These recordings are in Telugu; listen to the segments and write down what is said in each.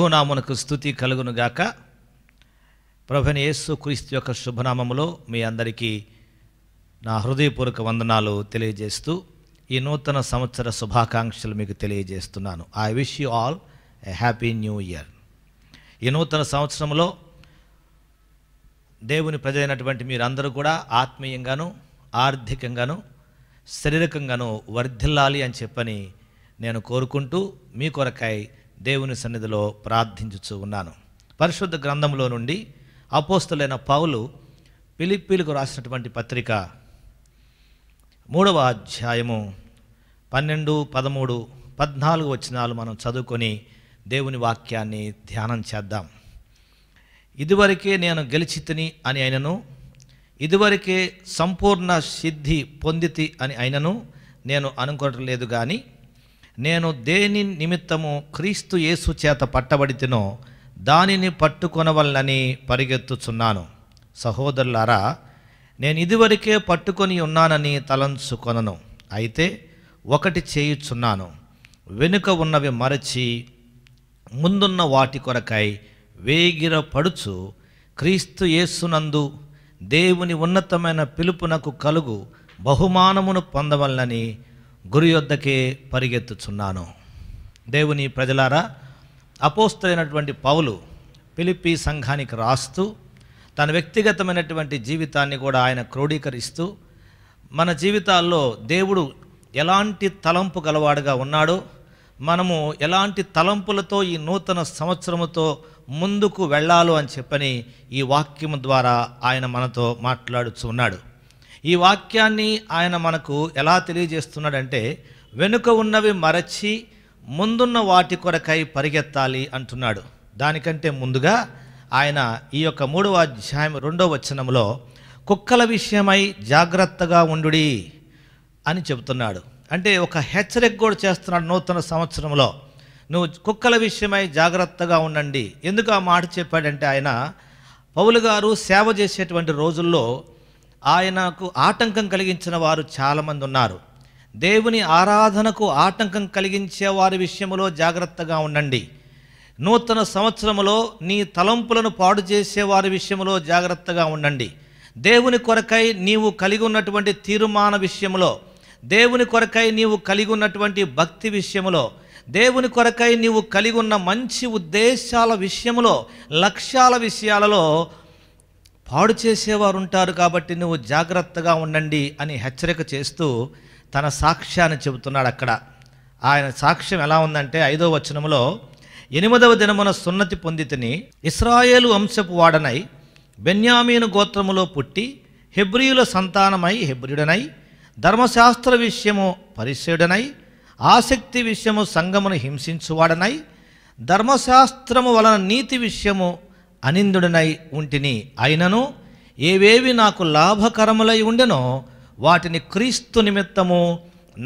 ప్రభునామునకు స్థుతి కలుగునుగాక ప్రభుని యేసు క్రీస్తు యొక్క శుభనామములో మీ అందరికీ నా హృదయపూర్వక వందనాలు తెలియజేస్తూ ఈ నూతన సంవత్సర శుభాకాంక్షలు మీకు తెలియజేస్తున్నాను I wish you all a happy new year ఈ నూతన సంవత్సరంలో దేవుని ప్రజలైనటువంటి మీరందరూ కూడా ఆత్మీయంగాను ఆర్థికంగాను శారీరకంగాను వర్ధిల్లాలి అని చెప్పని నేను కోరుకుంటూ మీ కొరకాయ దేవుని సన్నిధిలో ప్రార్థించుచు ఉన్నాను పరిశుద్ధ గ్రంథంలో నుండి అపోస్తులైన పౌలు పిలిప్పీలకు రాసినటువంటి పత్రిక మూడవ అధ్యాయము పన్నెండు పదమూడు పద్నాలుగు వచనాలు మనం చదువుకొని దేవుని వాక్యాన్ని ధ్యానం చేద్దాం ఇదివరకే నేను గెలిచితిని అని అయినను ఇదివరకే సంపూర్ణ సిద్ధి పొందితి అని అయినను నేను అనుకోవటం లేదు కానీ నేను దేని నిమిత్తము క్రీస్తు యేసు చేత పట్టబడితేనో దానిని పట్టుకొనవల్లని పరిగెత్తుచున్నాను సహోదరులారా నేను ఇదివరకే పట్టుకొని ఉన్నానని తలంచుకొనను అయితే ఒకటి చేయుచున్నాను వెనుక ఉన్నవి మరచి ముందున్న వాటి కొరకై వేగిర పడుచు క్రీస్తు యేసునందు దేవుని ఉన్నతమైన పిలుపునకు కలుగు బహుమానమును పొందవల్లని గురు యొద్దకే పరిగెత్తుచున్నాను దేవుని ప్రజలారా అపోస్తులైనటువంటి పౌలు పిలిపి సంఘానికి రాస్తూ తన వ్యక్తిగతమైనటువంటి జీవితాన్ని కూడా ఆయన క్రోడీకరిస్తూ మన జీవితాల్లో దేవుడు ఎలాంటి తలంపు గలవాడుగా ఉన్నాడో మనము ఎలాంటి తలంపులతో ఈ నూతన సంవత్సరముతో ముందుకు వెళ్ళాలో అని చెప్పని ఈ వాక్యము ద్వారా ఆయన మనతో మాట్లాడుచున్నాడు ఈ వాక్యాన్ని ఆయన మనకు ఎలా తెలియజేస్తున్నాడంటే వెనుక ఉన్నవి మరచి ముందున్న వాటి కొరకై పరిగెత్తాలి అంటున్నాడు దానికంటే ముందుగా ఆయన ఈ యొక్క మూడవ అధ్యాయం రెండవ వచనంలో కుక్కల విషయమై జాగ్రత్తగా ఉండుడి అని చెబుతున్నాడు అంటే ఒక హెచ్చరిక కూడా చేస్తున్నాడు నూతన సంవత్సరంలో నువ్వు కుక్కల విషయమై జాగ్రత్తగా ఉండండి ఎందుకు ఆ మాట చెప్పాడంటే ఆయన పౌలు గారు సేవ చేసేటువంటి రోజుల్లో ఆయనకు ఆటంకం కలిగించిన వారు చాలామంది ఉన్నారు దేవుని ఆరాధనకు ఆటంకం కలిగించే వారి విషయంలో జాగ్రత్తగా ఉండండి నూతన సంవత్సరములో నీ తలంపులను పాడు చేసే వారి విషయంలో జాగ్రత్తగా ఉండండి దేవుని కొరకై నీవు కలిగి ఉన్నటువంటి తీర్మాన విషయంలో దేవుని కొరకై నీవు కలిగి ఉన్నటువంటి భక్తి విషయంలో దేవుని కొరకై నీవు కలిగి ఉన్న మంచి ఉద్దేశాల విషయంలో లక్ష్యాల విషయాలలో పాడు చేసేవారు ఉంటారు కాబట్టి నువ్వు జాగ్రత్తగా ఉండండి అని హెచ్చరిక చేస్తూ తన సాక్ష్యాన్ని చెబుతున్నాడు అక్కడ ఆయన సాక్ష్యం ఎలా ఉందంటే ఐదో వచనంలో ఎనిమిదవ దినమున సున్నతి పొందితిని ఇస్రాయేలు వంశపు వాడనై బెన్యామీను గోత్రములో పుట్టి హెబ్రియుల సంతానమై హెబ్రియుడనై ధర్మశాస్త్ర విషయము పరిశీయుడనై ఆసక్తి విషయము సంగమును హింసించువాడనై ధర్మశాస్త్రము వలన నీతి విషయము అనిందుడనై ఉంటిని అయినను ఏవేవి నాకు లాభకరములై ఉండెనో వాటిని క్రీస్తు నిమిత్తము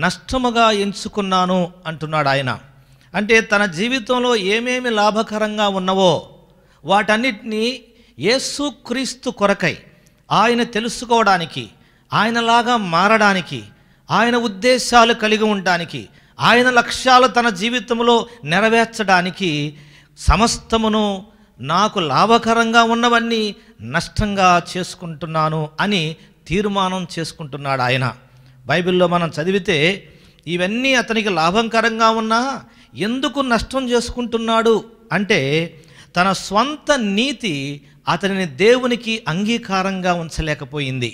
నష్టముగా ఎంచుకున్నాను అంటున్నాడు ఆయన అంటే తన జీవితంలో ఏమేమి లాభకరంగా ఉన్నవో వాటన్నిటినీ యేసు క్రీస్తు కొరకై ఆయన తెలుసుకోవడానికి ఆయనలాగా మారడానికి ఆయన ఉద్దేశాలు కలిగి ఉండడానికి ఆయన లక్ష్యాలు తన జీవితంలో నెరవేర్చడానికి సమస్తమును నాకు లాభకరంగా ఉన్నవన్నీ నష్టంగా చేసుకుంటున్నాను అని తీర్మానం చేసుకుంటున్నాడు ఆయన బైబిల్లో మనం చదివితే ఇవన్నీ అతనికి లాభంకరంగా ఉన్నా ఎందుకు నష్టం చేసుకుంటున్నాడు అంటే తన స్వంత నీతి అతనిని దేవునికి అంగీకారంగా ఉంచలేకపోయింది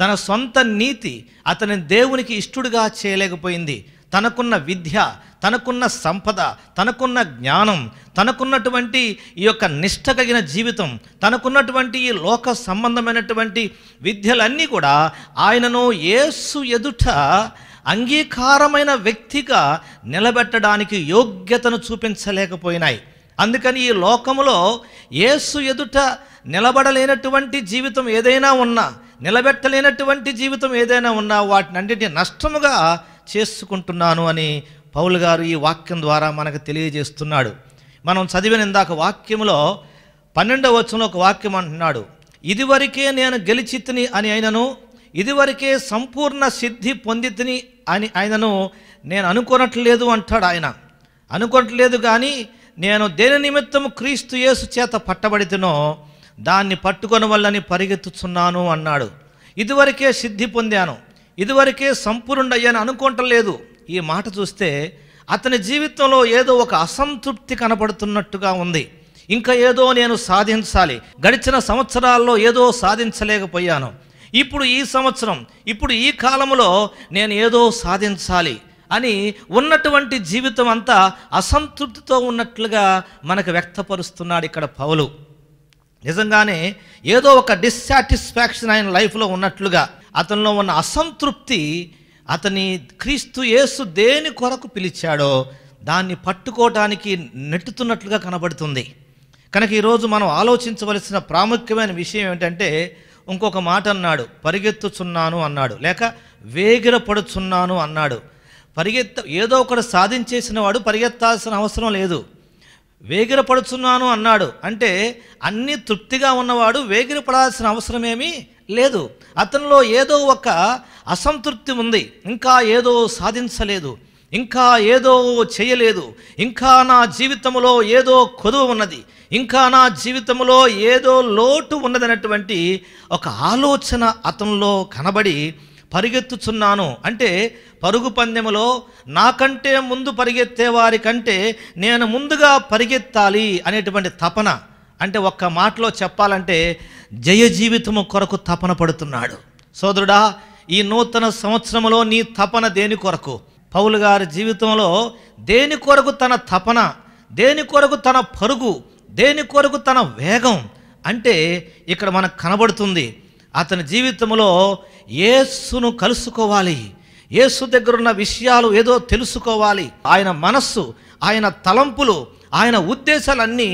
తన సొంత నీతి అతని దేవునికి ఇష్టడుగా చేయలేకపోయింది తనకున్న విద్య తనకున్న సంపద తనకున్న జ్ఞానం తనకున్నటువంటి ఈ యొక్క నిష్ట కలిగిన జీవితం తనకున్నటువంటి ఈ లోక సంబంధమైనటువంటి విద్యలన్నీ కూడా ఆయనను ఏసు ఎదుట అంగీకారమైన వ్యక్తిగా నిలబెట్టడానికి యోగ్యతను చూపించలేకపోయినాయి అందుకని ఈ లోకములో ఏసు ఎదుట నిలబడలేనటువంటి జీవితం ఏదైనా ఉన్నా నిలబెట్టలేనటువంటి జీవితం ఏదైనా ఉన్నా వాటిని అన్నిటిని నష్టముగా చేసుకుంటున్నాను అని పౌలు గారు ఈ వాక్యం ద్వారా మనకు తెలియజేస్తున్నాడు మనం చదివిన ఇందాక వాక్యంలో పన్నెండవ వచనంలో ఒక వాక్యం అంటున్నాడు ఇదివరకే నేను గెలిచితిని అని అయినను ఇదివరకే సంపూర్ణ సిద్ధి పొందితిని అని ఆయనను నేను అనుకోనట్లేదు అంటాడు ఆయన అనుకోనట్లేదు కానీ నేను దేని నిమిత్తం క్రీస్తు యేసు చేత పట్టబడితేనో దాన్ని పట్టుకొని వల్లని పరిగెత్తుచున్నాను అన్నాడు ఇదివరకే సిద్ధి పొందాను ఇదివరకే సంపూర్ణుడయ్యాను అనుకోవటం లేదు ఈ మాట చూస్తే అతని జీవితంలో ఏదో ఒక అసంతృప్తి కనపడుతున్నట్టుగా ఉంది ఇంకా ఏదో నేను సాధించాలి గడిచిన సంవత్సరాల్లో ఏదో సాధించలేకపోయాను ఇప్పుడు ఈ సంవత్సరం ఇప్పుడు ఈ కాలంలో నేను ఏదో సాధించాలి అని ఉన్నటువంటి జీవితం అంతా అసంతృప్తితో ఉన్నట్లుగా మనకు వ్యక్తపరుస్తున్నాడు ఇక్కడ పౌలు నిజంగానే ఏదో ఒక డిస్సాటిస్ఫాక్షన్ ఆయన లైఫ్లో ఉన్నట్లుగా అతనిలో ఉన్న అసంతృప్తి అతని క్రీస్తు యేసు దేని కొరకు పిలిచాడో దాన్ని పట్టుకోవటానికి నెట్టుతున్నట్లుగా కనబడుతుంది కనుక ఈరోజు మనం ఆలోచించవలసిన ప్రాముఖ్యమైన విషయం ఏమిటంటే ఇంకొక మాట అన్నాడు పరిగెత్తుచున్నాను అన్నాడు లేక వేగిర పడుచున్నాను అన్నాడు పరిగెత్త ఏదో ఒకటి సాధించేసిన వాడు పరిగెత్తాల్సిన అవసరం లేదు వేగిరపడుచున్నాను అన్నాడు అంటే అన్ని తృప్తిగా ఉన్నవాడు వేగిరపడాల్సిన అవసరమేమీ లేదు అతనిలో ఏదో ఒక అసంతృప్తి ఉంది ఇంకా ఏదో సాధించలేదు ఇంకా ఏదో చేయలేదు ఇంకా నా జీవితంలో ఏదో కొదువు ఉన్నది ఇంకా నా జీవితంలో ఏదో లోటు ఉన్నదన్నటువంటి ఒక ఆలోచన అతనిలో కనబడి పరిగెత్తుచున్నాను అంటే పరుగు పందెములో నాకంటే ముందు పరిగెత్తే వారి కంటే నేను ముందుగా పరిగెత్తాలి అనేటువంటి తపన అంటే ఒక్క మాటలో చెప్పాలంటే జయ జీవితము కొరకు తపన పడుతున్నాడు సోదరుడా ఈ నూతన సంవత్సరంలో నీ తపన దేని కొరకు పౌలు గారి జీవితంలో దేని కొరకు తన తపన దేని కొరకు తన పరుగు దేని కొరకు తన వేగం అంటే ఇక్కడ మనకు కనబడుతుంది అతని జీవితంలో యేసును కలుసుకోవాలి యేసు దగ్గరున్న విషయాలు ఏదో తెలుసుకోవాలి ఆయన మనస్సు ఆయన తలంపులు ఆయన ఉద్దేశాలన్నీ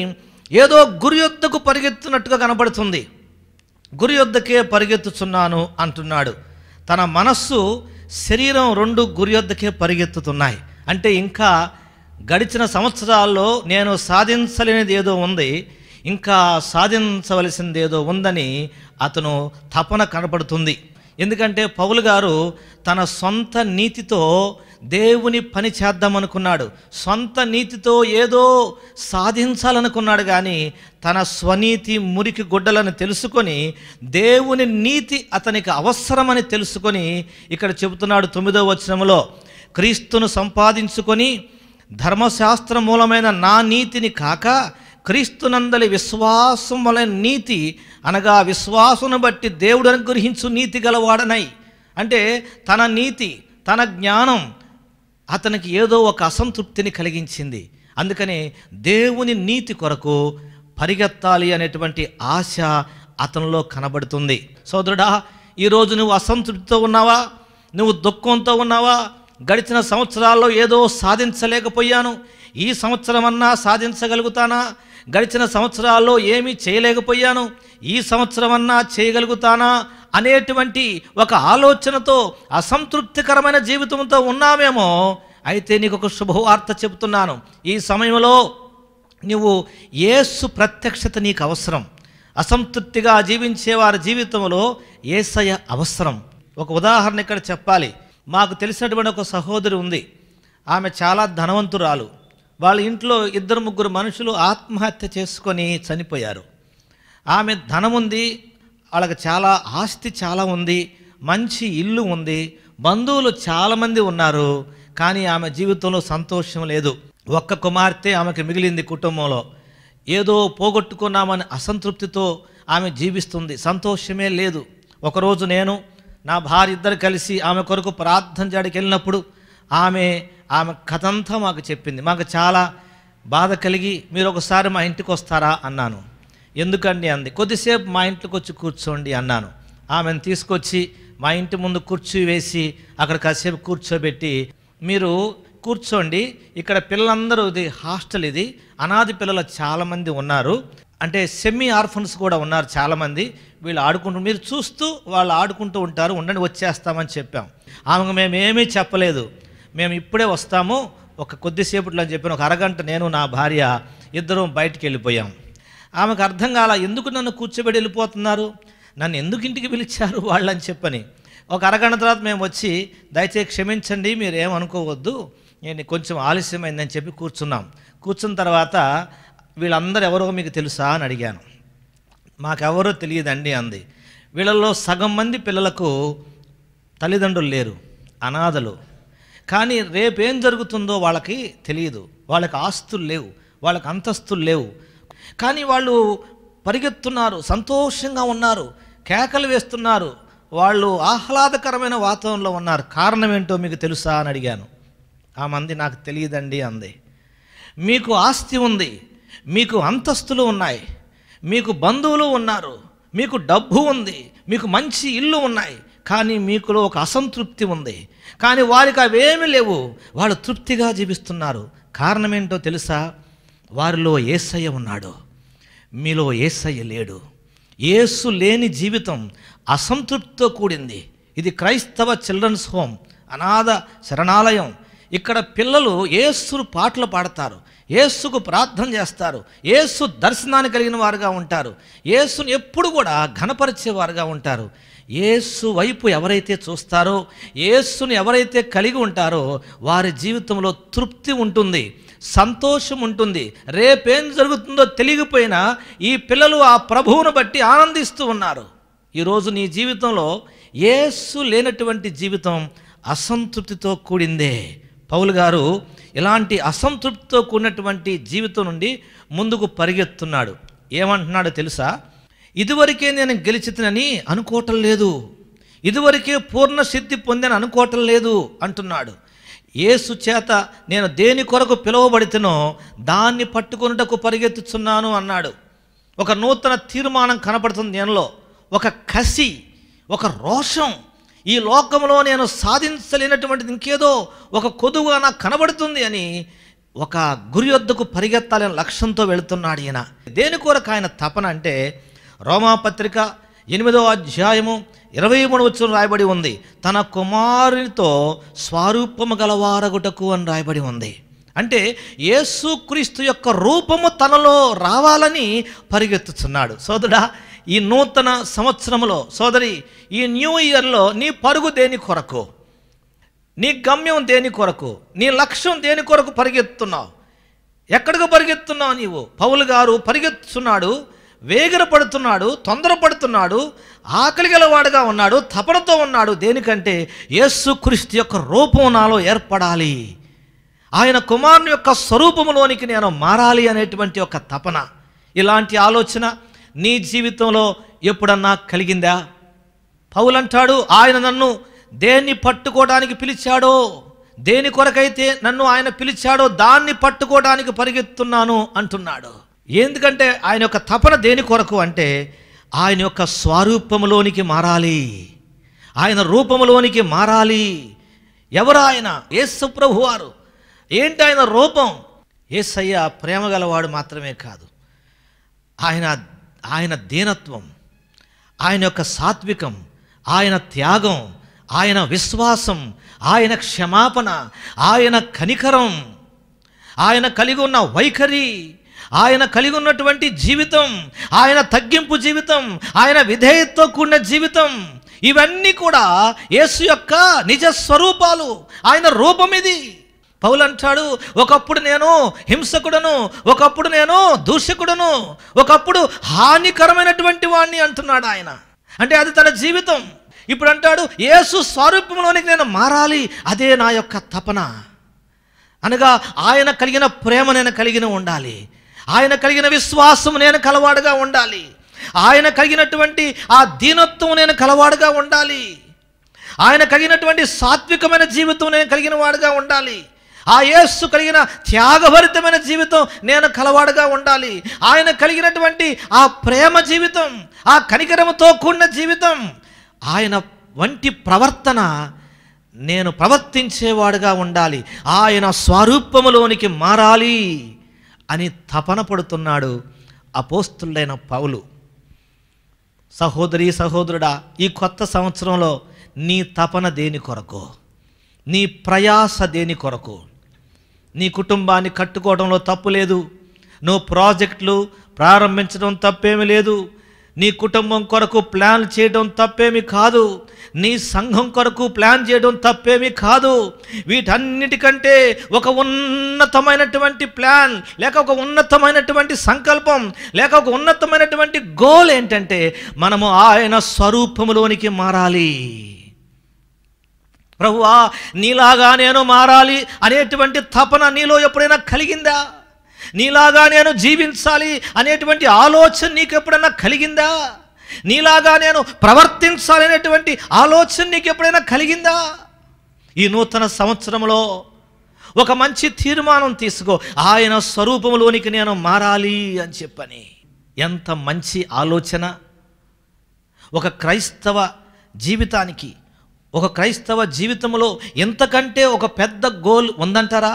ఏదో గురి యొద్దకు పరిగెత్తున్నట్టుగా కనబడుతుంది గురి యొద్దకే పరిగెత్తుచున్నాను అంటున్నాడు తన మనస్సు శరీరం రెండు గురి యొద్దకే పరిగెత్తుతున్నాయి అంటే ఇంకా గడిచిన సంవత్సరాల్లో నేను సాధించలేనిది ఏదో ఉంది ఇంకా సాధించవలసింది ఏదో ఉందని అతను తపన కనపడుతుంది ఎందుకంటే పౌలు గారు తన సొంత నీతితో దేవుని పని చేద్దామనుకున్నాడు సొంత నీతితో ఏదో సాధించాలనుకున్నాడు కానీ తన స్వనీతి మురికి గుడ్డలను తెలుసుకొని దేవుని నీతి అతనికి అవసరమని తెలుసుకొని ఇక్కడ చెబుతున్నాడు తొమ్మిదో వచనంలో క్రీస్తును సంపాదించుకొని ధర్మశాస్త్ర మూలమైన నా నీతిని కాక క్రీస్తునందలి విశ్వాసం వలన నీతి అనగా విశ్వాసును బట్టి దేవుడు అనుగ్రహించు నీతి గలవాడనై అంటే తన నీతి తన జ్ఞానం అతనికి ఏదో ఒక అసంతృప్తిని కలిగించింది అందుకని దేవుని నీతి కొరకు పరిగెత్తాలి అనేటువంటి ఆశ అతనిలో కనబడుతుంది సోదరుడా ఈరోజు నువ్వు అసంతృప్తితో ఉన్నావా నువ్వు దుఃఖంతో ఉన్నావా గడిచిన సంవత్సరాల్లో ఏదో సాధించలేకపోయాను ఈ సంవత్సరం అన్నా సాధించగలుగుతానా గడిచిన సంవత్సరాల్లో ఏమీ చేయలేకపోయాను ఈ సంవత్సరమన్నా చేయగలుగుతానా అనేటువంటి ఒక ఆలోచనతో అసంతృప్తికరమైన జీవితంతో ఉన్నామేమో అయితే నీకు ఒక శుభవార్త చెబుతున్నాను ఈ సమయంలో నువ్వు ఏసు ప్రత్యక్షత నీకు అవసరం అసంతృప్తిగా జీవించే వారి జీవితంలో ఏసయ అవసరం ఒక ఉదాహరణ ఇక్కడ చెప్పాలి మాకు తెలిసినటువంటి ఒక సహోదరి ఉంది ఆమె చాలా ధనవంతురాలు వాళ్ళ ఇంట్లో ఇద్దరు ముగ్గురు మనుషులు ఆత్మహత్య చేసుకొని చనిపోయారు ఆమె ధనముంది వాళ్ళకి చాలా ఆస్తి చాలా ఉంది మంచి ఇల్లు ఉంది బంధువులు చాలామంది ఉన్నారు కానీ ఆమె జీవితంలో సంతోషం లేదు ఒక్క కుమార్తె ఆమెకు మిగిలింది కుటుంబంలో ఏదో పోగొట్టుకున్నామని అసంతృప్తితో ఆమె జీవిస్తుంది సంతోషమే లేదు ఒకరోజు నేను నా భార్య ఇద్దరు కలిసి ఆమె కొరకు ప్రార్థన చేయడానికి వెళ్ళినప్పుడు ఆమె ఆమె కథంతా మాకు చెప్పింది మాకు చాలా బాధ కలిగి మీరు ఒకసారి మా ఇంటికి వస్తారా అన్నాను ఎందుకండి అంది కొద్దిసేపు మా ఇంట్లోకి వచ్చి కూర్చోండి అన్నాను ఆమెను తీసుకొచ్చి మా ఇంటి ముందు కూర్చో వేసి అక్కడ కాసేపు కూర్చోబెట్టి మీరు కూర్చోండి ఇక్కడ పిల్లలందరూ ఇది హాస్టల్ ఇది అనాది పిల్లలు చాలామంది ఉన్నారు అంటే సెమీ ఆర్ఫన్స్ కూడా ఉన్నారు చాలామంది వీళ్ళు ఆడుకుంటూ మీరు చూస్తూ వాళ్ళు ఆడుకుంటూ ఉంటారు ఉండండి వచ్చేస్తామని చెప్పాం ఆమెకు మేమేమీ చెప్పలేదు మేము ఇప్పుడే వస్తాము ఒక కొద్దిసేపట్లో అని చెప్పిన ఒక అరగంట నేను నా భార్య ఇద్దరం బయటికి వెళ్ళిపోయాం ఆమెకు అర్థం కాల ఎందుకు నన్ను కూర్చోబెడి వెళ్ళిపోతున్నారు నన్ను ఎందుకు ఇంటికి పిలిచారు వాళ్ళని చెప్పని ఒక అరగంట తర్వాత మేము వచ్చి దయచేసి క్షమించండి మీరు ఏమనుకోవద్దు నేను కొంచెం ఆలస్యమైందని చెప్పి కూర్చున్నాం కూర్చున్న తర్వాత వీళ్ళందరూ ఎవరో మీకు తెలుసా అని అడిగాను మాకెవరో తెలియదండి అంది వీళ్ళల్లో సగం మంది పిల్లలకు తల్లిదండ్రులు లేరు అనాథలు కానీ రేపేం జరుగుతుందో వాళ్ళకి తెలియదు వాళ్ళకి ఆస్తులు లేవు వాళ్ళకి అంతస్తులు లేవు కానీ వాళ్ళు పరిగెత్తున్నారు సంతోషంగా ఉన్నారు కేకలు వేస్తున్నారు వాళ్ళు ఆహ్లాదకరమైన వాతావరణంలో ఉన్నారు కారణం ఏంటో మీకు తెలుసా అని అడిగాను ఆ మంది నాకు తెలియదండి అంది మీకు ఆస్తి ఉంది మీకు అంతస్తులు ఉన్నాయి మీకు బంధువులు ఉన్నారు మీకు డబ్బు ఉంది మీకు మంచి ఇల్లు ఉన్నాయి కానీ మీకులో ఒక అసంతృప్తి ఉంది కానీ వారికి అవేమీ లేవు వాళ్ళు తృప్తిగా జీవిస్తున్నారు కారణమేంటో తెలుసా వారిలో ఏసయ్య ఉన్నాడు మీలో ఏసయ్య లేడు ఏసు లేని జీవితం అసంతృప్తితో కూడింది ఇది క్రైస్తవ చిల్డ్రన్స్ హోమ్ అనాథ శరణాలయం ఇక్కడ పిల్లలు ఏసురు పాటలు పాడతారు ఏసుకు ప్రార్థన చేస్తారు ఏసు దర్శనాన్ని కలిగిన వారుగా ఉంటారు ఏసును ఎప్పుడు కూడా ఘనపరిచేవారుగా ఉంటారు ఏసు వైపు ఎవరైతే చూస్తారో ఏసుని ఎవరైతే కలిగి ఉంటారో వారి జీవితంలో తృప్తి ఉంటుంది సంతోషం ఉంటుంది రేపేం జరుగుతుందో తెలియకపోయినా ఈ పిల్లలు ఆ ప్రభువును బట్టి ఆనందిస్తూ ఉన్నారు ఈరోజు నీ జీవితంలో ఏసు లేనటువంటి జీవితం అసంతృప్తితో కూడిందే పౌలు గారు ఇలాంటి అసంతృప్తితో కూడినటువంటి జీవితం నుండి ముందుకు పరిగెత్తున్నాడు ఏమంటున్నాడో తెలుసా ఇదివరకే నేను గెలిచితనని అనుకోవటం లేదు ఇదివరకే పూర్ణ సిద్ధి పొందని అనుకోవటం లేదు అంటున్నాడు ఏసు చేత నేను దేని కొరకు పిలువబడితేనో దాన్ని పట్టుకొనుటకు పరిగెత్తుచున్నాను అన్నాడు ఒక నూతన తీర్మానం కనపడుతుంది నేనులో ఒక కసి ఒక రోషం ఈ లోకంలో నేను సాధించలేనటువంటిది ఇంకేదో ఒక కొదువుగా నాకు కనబడుతుంది అని ఒక గురి వద్దకు పరిగెత్తాలనే లక్ష్యంతో వెళుతున్నాడు ఈయన దేని కొరకు ఆయన తపన అంటే రోమాపత్రిక ఎనిమిదో అధ్యాయము ఇరవై మూడు వచ్చిన రాయబడి ఉంది తన కుమారునితో స్వరూపము గలవారగుటకు అని రాయబడి ఉంది అంటే యేసుక్రీస్తు యొక్క రూపము తనలో రావాలని పరిగెత్తుతున్నాడు సోదరా ఈ నూతన సంవత్సరంలో సోదరి ఈ న్యూ ఇయర్లో నీ పరుగు దేని కొరకు నీ గమ్యం దేని కొరకు నీ లక్ష్యం దేని కొరకు పరిగెత్తున్నావు ఎక్కడికి పరిగెత్తున్నావు నీవు పౌలు గారు పరిగెత్తున్నాడు పడుతున్నాడు తొందరపడుతున్నాడు ఆకలి గలవాడుగా ఉన్నాడు తపనతో ఉన్నాడు దేనికంటే యేసుక్రీస్తు యొక్క రూపం నాలో ఏర్పడాలి ఆయన కుమారుని యొక్క స్వరూపంలోనికి నేను మారాలి అనేటువంటి ఒక తపన ఇలాంటి ఆలోచన నీ జీవితంలో ఎప్పుడన్నా కలిగిందా పౌలంటాడు ఆయన నన్ను దేన్ని పట్టుకోవడానికి పిలిచాడో దేని కొరకైతే నన్ను ఆయన పిలిచాడో దాన్ని పట్టుకోవడానికి పరిగెత్తున్నాను అంటున్నాడు ఎందుకంటే ఆయన యొక్క తపన దేని కొరకు అంటే ఆయన యొక్క స్వరూపంలోనికి మారాలి ఆయన రూపంలోనికి మారాలి ఎవరు ఆయన యేసు వారు ఏంటి ఆయన రూపం ఏసయ్య ప్రేమ గలవాడు మాత్రమే కాదు ఆయన ఆయన దీనత్వం ఆయన యొక్క సాత్వికం ఆయన త్యాగం ఆయన విశ్వాసం ఆయన క్షమాపణ ఆయన కనికరం ఆయన కలిగి ఉన్న వైఖరి ఆయన కలిగి ఉన్నటువంటి జీవితం ఆయన తగ్గింపు జీవితం ఆయన విధేయతతో కూడిన జీవితం ఇవన్నీ కూడా యేసు యొక్క నిజ స్వరూపాలు ఆయన రూపం ఇది పౌలంటాడు ఒకప్పుడు నేను హింసకుడను ఒకప్పుడు నేను దూషకుడను ఒకప్పుడు హానికరమైనటువంటి వాణ్ణి అంటున్నాడు ఆయన అంటే అది తన జీవితం ఇప్పుడు అంటాడు యేసు స్వరూపంలోనికి నేను మారాలి అదే నా యొక్క తపన అనగా ఆయన కలిగిన ప్రేమ నేను కలిగిన ఉండాలి ఆయన కలిగిన విశ్వాసం నేను కలవాడుగా ఉండాలి ఆయన కలిగినటువంటి ఆ దీనత్వం నేను కలవాడుగా ఉండాలి ఆయన కలిగినటువంటి సాత్వికమైన జీవితం నేను కలిగిన వాడుగా ఉండాలి ఆ యేస్సు కలిగిన త్యాగభరితమైన జీవితం నేను కలవాడుగా ఉండాలి ఆయన కలిగినటువంటి ఆ ప్రేమ జీవితం ఆ కనికరముతో కూడిన జీవితం ఆయన వంటి ప్రవర్తన నేను ప్రవర్తించేవాడుగా ఉండాలి ఆయన స్వరూపములోనికి మారాలి అని తపన పడుతున్నాడు అపోస్తులైన పౌలు సహోదరి సహోదరుడా ఈ కొత్త సంవత్సరంలో నీ తపన దేని కొరకు నీ ప్రయాస దేని కొరకు నీ కుటుంబాన్ని కట్టుకోవడంలో తప్పు లేదు నువ్వు ప్రాజెక్టులు ప్రారంభించడం తప్పేమీ లేదు నీ కుటుంబం కొరకు ప్లాన్ చేయడం తప్పేమి కాదు నీ సంఘం కొరకు ప్లాన్ చేయడం తప్పేమి కాదు వీటన్నిటికంటే ఒక ఉన్నతమైనటువంటి ప్లాన్ లేక ఒక ఉన్నతమైనటువంటి సంకల్పం లేక ఒక ఉన్నతమైనటువంటి గోల్ ఏంటంటే మనము ఆయన స్వరూపంలోనికి మారాలి ప్రభువా నీలాగా నేను మారాలి అనేటువంటి తపన నీలో ఎప్పుడైనా కలిగిందా నీలాగా నేను జీవించాలి అనేటువంటి ఆలోచన నీకు ఎప్పుడైనా కలిగిందా నీలాగా నేను ప్రవర్తించాలి అనేటువంటి ఆలోచన నీకు ఎప్పుడైనా కలిగిందా ఈ నూతన సంవత్సరంలో ఒక మంచి తీర్మానం తీసుకో ఆయన స్వరూపంలోనికి నేను మారాలి అని చెప్పని ఎంత మంచి ఆలోచన ఒక క్రైస్తవ జీవితానికి ఒక క్రైస్తవ జీవితంలో ఎంతకంటే ఒక పెద్ద గోల్ ఉందంటారా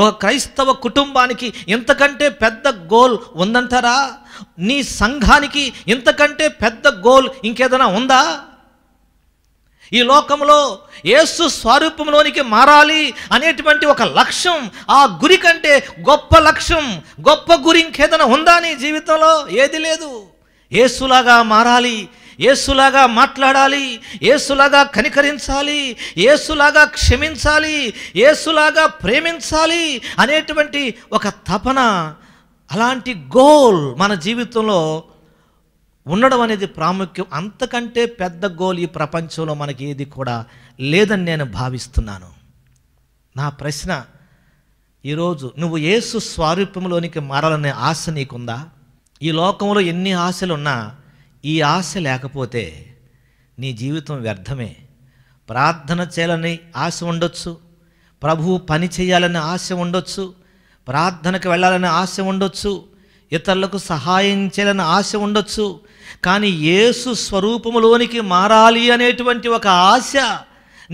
ఒక క్రైస్తవ కుటుంబానికి ఇంతకంటే పెద్ద గోల్ ఉందంటారా నీ సంఘానికి ఇంతకంటే పెద్ద గోల్ ఇంకేదైనా ఉందా ఈ లోకంలో ఏసు స్వరూపంలోనికి మారాలి అనేటువంటి ఒక లక్ష్యం ఆ గురి కంటే గొప్ప లక్ష్యం గొప్ప గురి ఇంకేదైనా ఉందా నీ జీవితంలో ఏది లేదు ఏసులాగా మారాలి ఏసులాగా మాట్లాడాలి ఏసులాగా కనికరించాలి ఏసులాగా క్షమించాలి ఏసులాగా ప్రేమించాలి అనేటువంటి ఒక తపన అలాంటి గోల్ మన జీవితంలో ఉండడం అనేది ప్రాముఖ్యం అంతకంటే పెద్ద గోల్ ఈ ప్రపంచంలో మనకి ఏది కూడా లేదని నేను భావిస్తున్నాను నా ప్రశ్న ఈరోజు నువ్వు ఏసు స్వారూప్యంలోనికి మారాలనే ఆశ నీకుందా ఈ లోకంలో ఎన్ని ఆశలున్నా ఈ ఆశ లేకపోతే నీ జీవితం వ్యర్థమే ప్రార్థన చేయాలని ఆశ ఉండొచ్చు ప్రభువు పని చేయాలని ఆశ ఉండొచ్చు ప్రార్థనకు వెళ్ళాలని ఆశ ఉండొచ్చు ఇతరులకు సహాయం చేయాలని ఆశ ఉండొచ్చు కానీ ఏసు స్వరూపములోనికి మారాలి అనేటువంటి ఒక ఆశ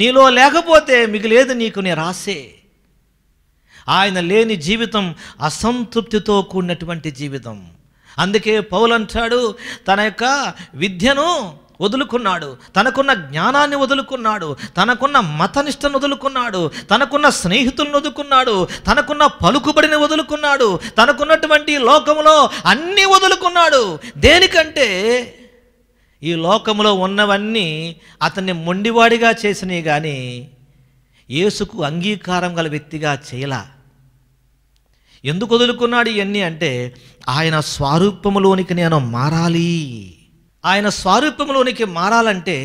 నీలో లేకపోతే మిగిలేదు నీకు రాసే ఆయన లేని జీవితం అసంతృప్తితో కూడినటువంటి జీవితం అందుకే పౌలు అంటాడు తన యొక్క విద్యను వదులుకున్నాడు తనకున్న జ్ఞానాన్ని వదులుకున్నాడు తనకున్న మతనిష్టను వదులుకున్నాడు తనకున్న స్నేహితులను వదులుకున్నాడు తనకున్న పలుకుబడిని వదులుకున్నాడు తనకున్నటువంటి లోకంలో అన్నీ వదులుకున్నాడు దేనికంటే ఈ లోకంలో ఉన్నవన్నీ అతన్ని మొండివాడిగా చేసినవి కానీ యేసుకు అంగీకారం గల వ్యక్తిగా చేయలా ఎందుకు వదులుకున్నాడు ఇవన్నీ అంటే ఆయన స్వరూపములోనికి నేను మారాలి ఆయన స్వరూపంలోనికి మారాలంటే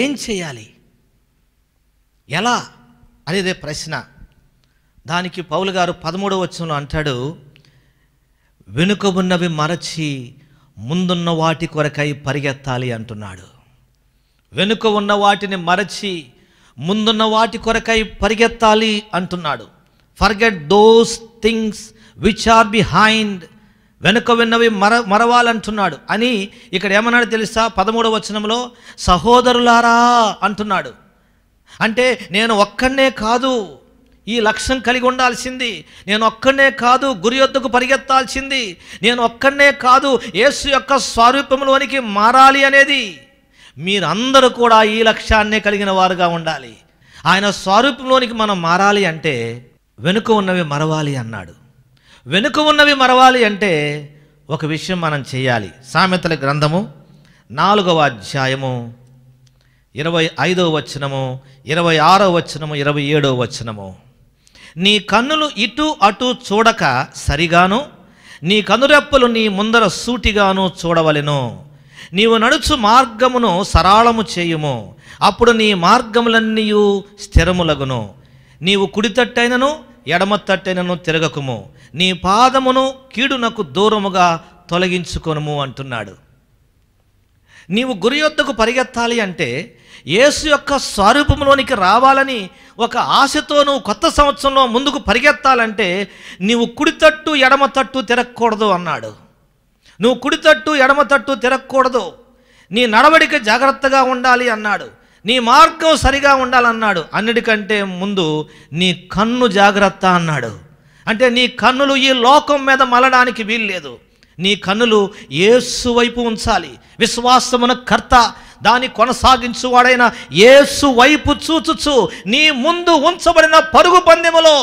ఏం చేయాలి ఎలా అనేదే ప్రశ్న దానికి పౌలు గారు పదమూడవ వచ్చంలో అంటాడు వెనుక ఉన్నవి మరచి ముందున్న వాటి కొరకై పరిగెత్తాలి అంటున్నాడు వెనుక ఉన్న వాటిని మరచి ముందున్న వాటి కొరకై పరిగెత్తాలి అంటున్నాడు forget those things which are behind వెనుక విన్నవి మర మరవాలంటున్నాడు అని ఇక్కడ ఏమన్నాడు తెలుసా పదమూడవ వచనంలో సహోదరులారా అంటున్నాడు అంటే నేను ఒక్కనే కాదు ఈ లక్ష్యం కలిగి ఉండాల్సింది నేను ఒక్కనే కాదు గురి యొద్దకు పరిగెత్తాల్సింది నేను ఒక్కనే కాదు యేసు యొక్క స్వరూపంలోనికి మారాలి అనేది మీరందరూ కూడా ఈ లక్ష్యాన్నే కలిగిన వారుగా ఉండాలి ఆయన స్వరూపంలోనికి మనం మారాలి అంటే వెనుక ఉన్నవి మరవాలి అన్నాడు వెనుక ఉన్నవి మరవాలి అంటే ఒక విషయం మనం చేయాలి సామెతల గ్రంథము నాలుగవ అధ్యాయము ఇరవై ఐదవ వచనము ఇరవై ఆరో వచనము ఇరవై ఏడవ వచనము నీ కన్నులు ఇటు అటు చూడక సరిగాను నీ కనురెప్పలు నీ ముందర సూటిగాను చూడవలెను నీవు నడుచు మార్గమును సరాళము చేయుము అప్పుడు నీ మార్గములన్నీ స్థిరములగును నీవు కుడితట్టైనను ఎడమ తట్టెనను తిరగకుము నీ పాదమును కీడునకు దూరముగా తొలగించుకొనుము అంటున్నాడు నీవు గురి యొద్దకు పరిగెత్తాలి అంటే యేసు యొక్క స్వరూపంలోనికి రావాలని ఒక ఆశతోనూ కొత్త సంవత్సరంలో ముందుకు పరిగెత్తాలంటే నీవు కుడితట్టు ఎడమ తట్టు తిరగకూడదు అన్నాడు నువ్వు కుడితట్టు ఎడమ తట్టు తిరగకూడదు నీ నడవడిక జాగ్రత్తగా ఉండాలి అన్నాడు నీ మార్గం సరిగా ఉండాలన్నాడు అన్నిటికంటే ముందు నీ కన్ను జాగ్రత్త అన్నాడు అంటే నీ కన్నులు ఈ లోకం మీద మలడానికి వీల్లేదు నీ కన్నులు ఏసు వైపు ఉంచాలి విశ్వాసమున కర్త దాన్ని కొనసాగించువాడైన ఏసు వైపు చూచుచు నీ ముందు ఉంచబడిన పరుగు పందెములో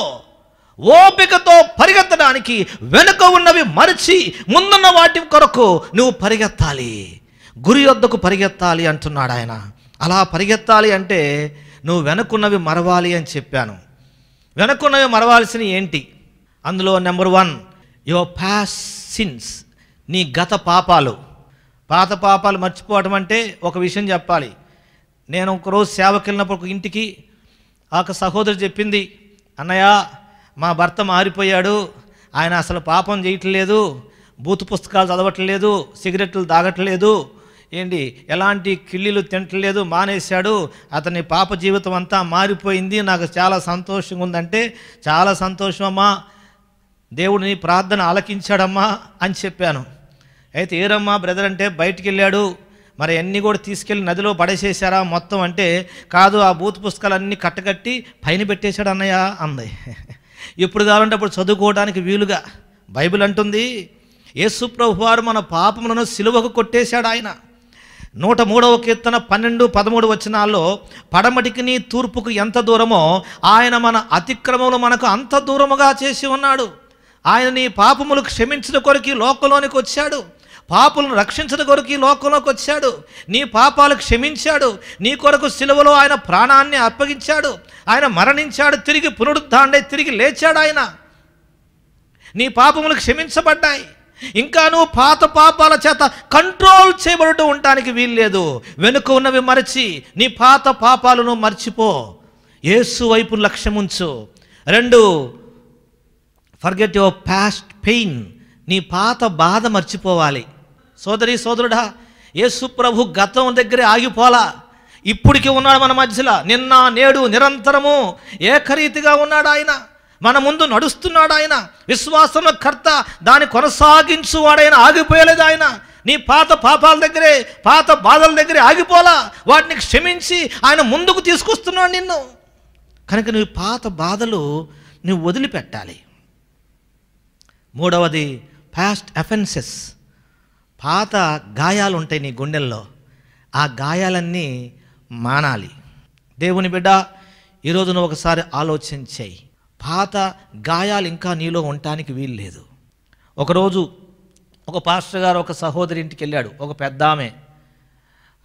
ఓపికతో పరిగెత్తడానికి వెనుక ఉన్నవి మరిచి ముందున్న వాటి కొరకు నువ్వు పరిగెత్తాలి గురి వద్దకు పరిగెత్తాలి అంటున్నాడు ఆయన అలా పరిగెత్తాలి అంటే నువ్వు వెనుకున్నవి మరవాలి అని చెప్పాను వెనుకున్నవి మరవాల్సిన ఏంటి అందులో number one your past sins నీ గత పాపాలు పాత పాపాలు మర్చిపోవటం అంటే ఒక విషయం చెప్పాలి నేను ఒకరోజు సేవకి వెళ్ళినప్పుడు ఒక ఇంటికి ఆ సహోదరు చెప్పింది అన్నయ్య మా భర్త మారిపోయాడు ఆయన అసలు పాపం చేయట్లేదు బూత్ పుస్తకాలు చదవట్లేదు సిగరెట్లు తాగట్లేదు ఏంటి ఎలాంటి కిళ్ళిలు తింటలేదు మానేశాడు అతని పాప జీవితం అంతా మారిపోయింది నాకు చాలా సంతోషంగా ఉందంటే చాలా సంతోషమమ్మా దేవుడిని ప్రార్థన ఆలకించాడమ్మా అని చెప్పాను అయితే ఏరమ్మా బ్రదర్ అంటే బయటికి వెళ్ళాడు మరి అన్నీ కూడా తీసుకెళ్ళి నదిలో పడేసేసారా మొత్తం అంటే కాదు ఆ బూత్ పుస్తకాలన్నీ కట్టకట్టి పైన పెట్టేశాడు అన్నయ్య అంది ఇప్పుడు కావాలంటే అప్పుడు చదువుకోవడానికి వీలుగా బైబిల్ అంటుంది యేసుప్రభు వారు మన పాపములను సిలువకు కొట్టేశాడు ఆయన నూట మూడవ కీర్తన పన్నెండు పదమూడు వచనాల్లో పడమటికిని తూర్పుకు ఎంత దూరమో ఆయన మన అతిక్రమములు మనకు అంత దూరముగా చేసి ఉన్నాడు ఆయన నీ పాపములు క్షమించిన కొరకు లోకంలోనికి వచ్చాడు పాపులను రక్షించిన కొరకు ఈ లోకంలోకి వచ్చాడు నీ పాపాలు క్షమించాడు నీ కొరకు సిలువలో ఆయన ప్రాణాన్ని అప్పగించాడు ఆయన మరణించాడు తిరిగి పునరుద్ధాండే తిరిగి లేచాడు ఆయన నీ పాపములు క్షమించబడ్డాయి ఇంకా నువ్వు పాత పాపాల చేత కంట్రోల్ చేయబడటం ఉండటానికి వీల్లేదు వెనుక ఉన్నవి మరచి నీ పాత పాపాలను మర్చిపో యేసు వైపు లక్ష్యం ఉంచు రెండు forget your past pain knee పాత బాధ మర్చిపోవాలి సోదరి సోదరుడా యేసు ప్రభు గతం దగ్గరే ఆగిపోలా ఇప్పటికీ ఉన్నాడు మన మధ్యలో నిన్న నేడు నిరంతరము ఏకరీతిగా ఉన్నాడు ఆయన మన ముందు నడుస్తున్నాడు ఆయన విశ్వాసంలో కర్త దాన్ని కొనసాగించు వాడైన ఆగిపోయలేదు ఆయన నీ పాత పాపాల దగ్గరే పాత బాధల దగ్గరే ఆగిపోలా వాటిని క్షమించి ఆయన ముందుకు తీసుకొస్తున్నాడు నిన్ను కనుక నీ పాత బాధలు నువ్వు వదిలిపెట్టాలి మూడవది ఫాస్ట్ అఫెన్సెస్ పాత గాయాలు ఉంటాయి నీ గుండెల్లో ఆ గాయాలన్నీ మానాలి దేవుని బిడ్డ ఈరోజు నువ్వు ఒకసారి ఆలోచన చేయి పాత గాయాలు ఇంకా నీలో ఉండటానికి వీలు లేదు ఒకరోజు ఒక పాస్టర్ గారు ఒక సహోదరి ఇంటికి వెళ్ళాడు ఒక పెద్ద ఆమె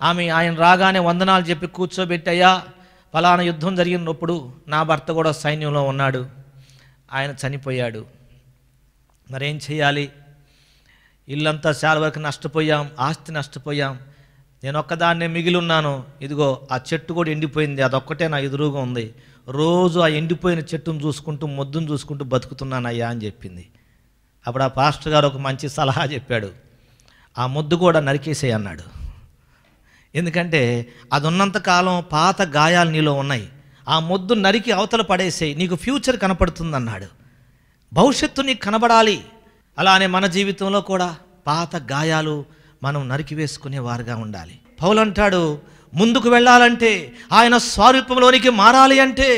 ఆమె ఆయన రాగానే వందనాలు చెప్పి కూర్చోబెట్టయ్యా ఫలానా యుద్ధం జరిగినప్పుడు నా భర్త కూడా సైన్యంలో ఉన్నాడు ఆయన చనిపోయాడు మరేం చేయాలి ఇల్లంతా చాలా వరకు నష్టపోయాం ఆస్తి నష్టపోయాం నేను ఒక్కదాన్నే మిగిలి ఉన్నాను ఇదిగో ఆ చెట్టు కూడా ఎండిపోయింది అదొక్కటే నా ఎదురుగా ఉంది రోజు ఆ ఎండిపోయిన చెట్టును చూసుకుంటూ మొద్దును చూసుకుంటూ బతుకుతున్నానయ్యా అని చెప్పింది అప్పుడు ఆ పాస్టర్ గారు ఒక మంచి సలహా చెప్పాడు ఆ ముద్దు కూడా నరికేసే అన్నాడు ఎందుకంటే అది ఉన్నంతకాలం పాత గాయాలు నీలో ఉన్నాయి ఆ ముద్దు నరికి అవతల పడేసేయి నీకు ఫ్యూచర్ కనపడుతుందన్నాడు భవిష్యత్తు నీకు కనబడాలి అలానే మన జీవితంలో కూడా పాత గాయాలు మనం నరికి వేసుకునే వారుగా ఉండాలి పౌలంటాడు ముందుకు వెళ్ళాలంటే ఆయన స్వరూపంలోనికి మారాలి అంటే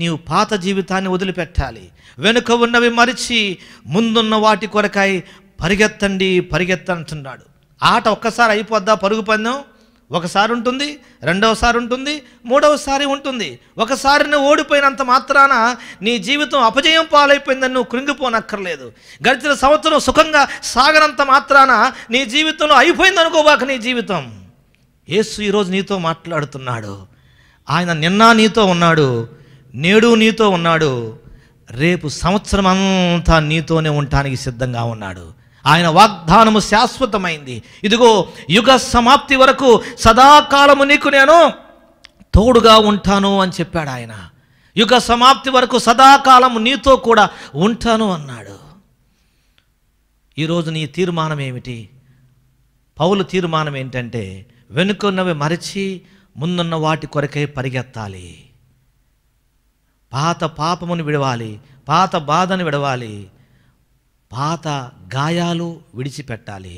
నీవు పాత జీవితాన్ని వదిలిపెట్టాలి వెనుక ఉన్నవి మరిచి ముందున్న వాటి కొరకాయి పరిగెత్తండి పరిగెత్తంటున్నాడు ఆట ఒక్కసారి అయిపోద్దా పరుగు పందెం ఒకసారి ఉంటుంది రెండవసారి ఉంటుంది మూడవసారి ఉంటుంది ఒకసారి నువ్వు ఓడిపోయినంత మాత్రాన నీ జీవితం అపజయం పాలైపోయిందని నువ్వు కృంగిపోనక్కర్లేదు గడిచిన సంవత్సరం సుఖంగా సాగనంత మాత్రాన నీ జీవితంలో అయిపోయిందనుకోబాక నీ జీవితం యేసు ఈరోజు నీతో మాట్లాడుతున్నాడు ఆయన నిన్న నీతో ఉన్నాడు నేడు నీతో ఉన్నాడు రేపు సంవత్సరం అంతా నీతోనే ఉండటానికి సిద్ధంగా ఉన్నాడు ఆయన వాగ్దానము శాశ్వతమైంది ఇదిగో యుగ సమాప్తి వరకు సదాకాలము నీకు నేను తోడుగా ఉంటాను అని చెప్పాడు ఆయన యుగ సమాప్తి వరకు సదాకాలము నీతో కూడా ఉంటాను అన్నాడు ఈరోజు నీ తీర్మానం ఏమిటి పౌలు తీర్మానం ఏంటంటే వెనుకున్నవి మరిచి ముందున్న వాటి కొరకై పరిగెత్తాలి పాత పాపమును విడవాలి పాత బాధను విడవాలి పాత గాయాలు విడిచిపెట్టాలి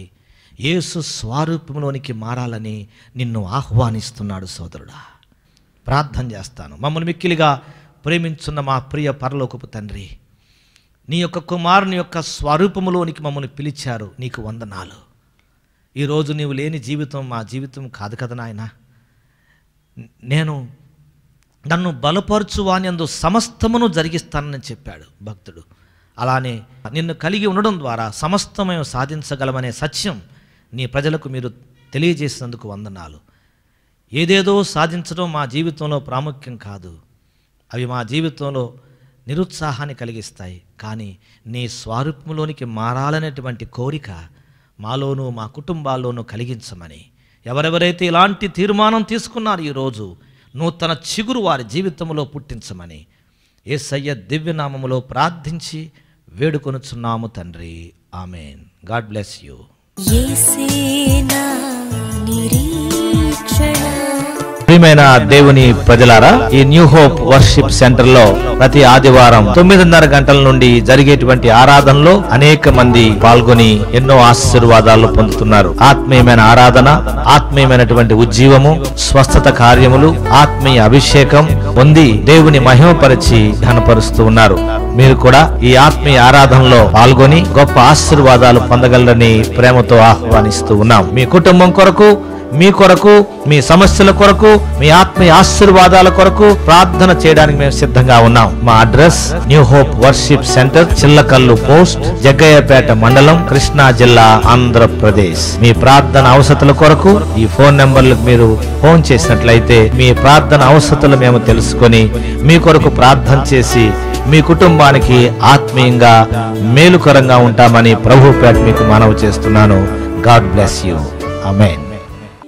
యేసు స్వారూప్యంలోనికి మారాలని నిన్ను ఆహ్వానిస్తున్నాడు సోదరుడా ప్రార్థన చేస్తాను మమ్మల్ని మిక్కిలిగా ప్రేమించున్న మా ప్రియ పరలోకపు తండ్రి నీ యొక్క కుమారుని యొక్క స్వరూపములోనికి మమ్మల్ని పిలిచారు నీకు వందనాలు ఈరోజు నీవు లేని జీవితం మా జీవితం కాదు కదా నాయన నేను నన్ను బలపరచువానందు సమస్తమును జరిగిస్తానని చెప్పాడు భక్తుడు అలానే నిన్ను కలిగి ఉండడం ద్వారా సమస్తమే సాధించగలమనే సత్యం నీ ప్రజలకు మీరు తెలియజేసినందుకు వందనాలు ఏదేదో సాధించడం మా జీవితంలో ప్రాముఖ్యం కాదు అవి మా జీవితంలో నిరుత్సాహాన్ని కలిగిస్తాయి కానీ నీ స్వారూప్యంలోనికి మారాలనేటువంటి కోరిక మాలోనూ మా కుటుంబాల్లోనూ కలిగించమని ఎవరెవరైతే ఇలాంటి తీర్మానం తీసుకున్నారు ఈరోజు నూతన చిగురు వారి జీవితంలో పుట్టించమని ఏసయ్య దివ్యనామములో ప్రార్థించి వేడుకొనుచున్నాము తండ్రి ఆమెన్ గాడ్ బ్లెస్ యూ నిరీక్షణ ప్రియమైన దేవుని ప్రజలారా ఈ న్యూ హోప్ వర్షిప్ సెంటర్ లో ప్రతి ఆదివారం తొమ్మిదిన్నర గంటల నుండి జరిగేటువంటి ఆరాధనలో అనేక మంది పాల్గొని ఎన్నో ఆశీర్వాదాలు పొందుతున్నారు ఆత్మీయమైన ఆరాధన ఆత్మీయమైనటువంటి ఉజ్జీవము స్వస్థత కార్యములు ఆత్మీయ అభిషేకం పొంది దేవుని మహిమపరిచి ఘనపరుస్తూ ఉన్నారు మీరు కూడా ఈ ఆత్మీయ ఆరాధనలో పాల్గొని గొప్ప ఆశీర్వాదాలు పొందగలరని ప్రేమతో ఆహ్వానిస్తూ ఉన్నాం మీ కుటుంబం కొరకు మీ కొరకు మీ సమస్యల కొరకు మీ ఆత్మీయ ఆశీర్వాదాల కొరకు ప్రార్థన చేయడానికి మేము సిద్ధంగా ఉన్నాం మా address new hope worship centre Chillakallu post Jaggayyapeta మండలం కృష్ణా జిల్లా ఆంధ్రప్రదేశ్ మీ ప్రార్థన అవసతుల కొరకు ఈ ఫోన్ నెంబర్లకు మీరు ఫోన్ చేసినట్లయితే మీ ప్రార్థన అవసతులు మేము తెలుసుకొని మీ కొరకు ప్రార్థన చేసి మీ కుటుంబానికి ఆత్మీయంగా మేలుకరంగా ఉంటామని ప్రభు పేట మీకు మనవి చేస్తున్నాను గాడ్ బ్లెస్ యూ అమెన్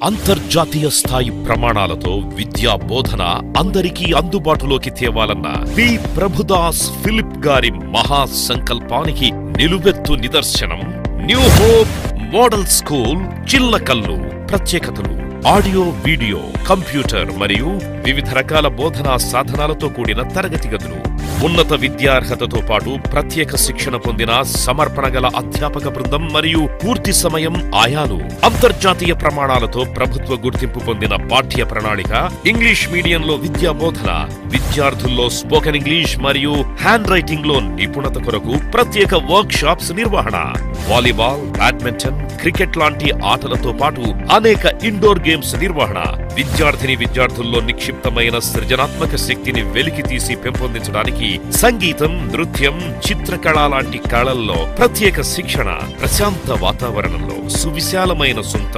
అంతర్జాతీయ స్థాయి ప్రమాణాలతో విద్యా బోధన అందరికీ అందుబాటులోకి తేవాలన్న పి ప్రభుదాస్ ఫిలిప్ గారి మహా సంకల్పానికి నిలువెత్తు నిదర్శనం new hope model school Chillakallu ప్రత్యేకతలు ఆడియో వీడియో కంప్యూటర్ మరియు వివిధ రకాల బోధనా సాధనాలతో కూడిన తరగతి గదులు ఉన్నత విద్యార్హతతో పాటు ప్రత్యేక శిక్షణ పొందిన సమర్పణ గల అధ్యాపక బృందం మరియు పూర్తి సమయం ఆయాలు అంతర్జాతీయ ప్రమాణాలతో ప్రభుత్వ గుర్తింపు పొందిన పాఠ్య ప్రణాళిక ఇంగ్లీష్ మీడియంలో విద్యా బోధన విద్యార్థుల్లో స్పోకెన్ ఇంగ్లీష్ మరియు హ్యాండ్ రైటింగ్ లో నిపుణత కొరకు ప్రత్యేక వర్క్ షాప్స్ నిర్వహణ వాలీబాల్ బ్యాడ్మింటన్ క్రికెట్ లాంటి ఆటలతో పాటు అనేక ఇండోర్ గేమ్స్ నిర్వహణ విద్యార్థిని విద్యార్థుల్లో నిక్షిప్తమైన సృజనాత్మక శక్తిని వెలికి తీసి పెంపొందించడానికి వారికి సంగీతం నృత్యం చిత్రకళ లాంటి కళల్లో ప్రత్యేక శిక్షణ ప్రశాంత వాతావరణంలో సువిశాలమైన సొంత